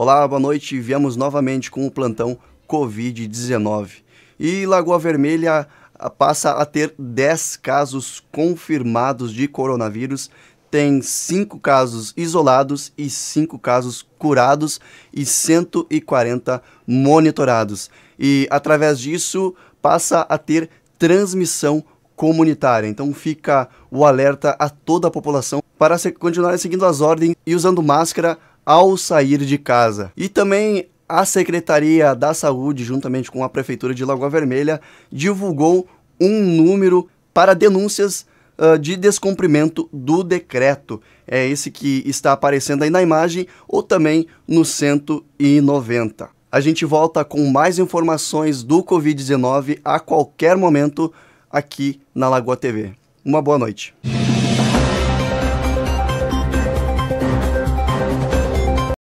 Olá, boa noite. Viemos novamente com o plantão Covid-19. E Lagoa Vermelha ah, passa a ter 10 casos confirmados de coronavírus, tem 5 casos isolados e 5 casos curados e 140 monitorados. E através disso passa a ter transmissão comunitária. Então fica o alerta a toda a população para continuar seguindo as ordens e usando máscara, ao sair de casa. E também a Secretaria da Saúde, juntamente com a Prefeitura de Lagoa Vermelha, divulgou um número para denúncias uh, de descumprimento do decreto. É esse que está aparecendo aí na imagem ou também no 190. A gente volta com mais informações do Covid-19 a qualquer momento aqui na Lagoa TV. Uma boa noite.